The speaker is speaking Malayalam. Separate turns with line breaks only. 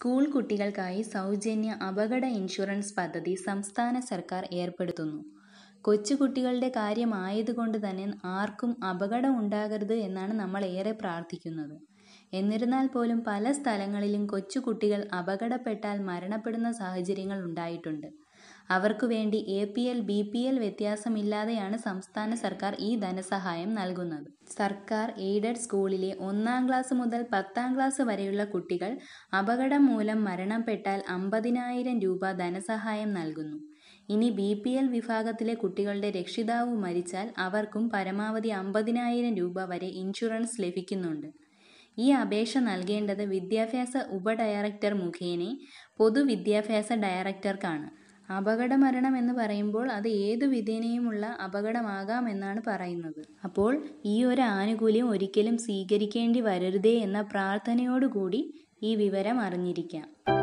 സ്കൂൾ കുട്ടികൾക്കായി സൗജന്യ അപകട ഇൻഷുറൻസ് പദ്ധതി സംസ്ഥാന സർക്കാർ ഏർപ്പെടുത്തുന്നു കൊച്ചുകുട്ടികളുടെ കാര്യമായതുകൊണ്ട് തന്നെ ആർക്കും അപകടം ഉണ്ടാകരുത് എന്നാണ് നമ്മൾ ഏറെ പ്രാർത്ഥിക്കുന്നത് എന്നിരുന്നാൽ പോലും പല സ്ഥലങ്ങളിലും കൊച്ചുകുട്ടികൾ അപകടപ്പെട്ടാൽ മരണപ്പെടുന്ന സാഹചര്യങ്ങൾ ഉണ്ടായിട്ടുണ്ട് അവർക്കു വേണ്ടി A P L B P L വ്യത്യാസമില്ലാതെയാണ് സംസ്ഥാന സർക്കാർ ഈ ധനസഹായം നൽകുന്നത് സർക്കാർ എയ്ഡഡ് സ്കൂളിലെ ഒന്നാം ക്ലാസ് മുതൽ പത്താം ക്ലാസ് വരെയുള്ള കുട്ടികൾ അപകടം മൂലം മരണപ്പെട്ടാൽ അമ്പതിനായിരം രൂപ ധനസഹായം നൽകുന്നു ഇനി ബി പി എൽ വിഭാഗത്തിലെ കുട്ടികളുടെ രക്ഷിതാവ് മരിച്ചാൽ അവർക്കും പരമാവധി അമ്പതിനായിരം രൂപ വരെ ഇൻഷുറൻസ് ലഭിക്കുന്നുണ്ട് ഈ അപേക്ഷ നൽകേണ്ടത് വിദ്യാഭ്യാസ ഉപഡയറക്ടർ മുഖേന പൊതുവിദ്യാഭ്യാസ ഡയറക്ടർക്കാണ് അപകട മരണം എന്ന് പറയുമ്പോൾ അത് ഏതു വിധേനയുമുള്ള അപകടമാകാം എന്നാണ് പറയുന്നത് അപ്പോൾ ഈ ഒരു ആനുകൂല്യം ഒരിക്കലും സ്വീകരിക്കേണ്ടി വരരുതേ എന്ന പ്രാർത്ഥനയോടുകൂടി ഈ വിവരം അറിഞ്ഞിരിക്കാം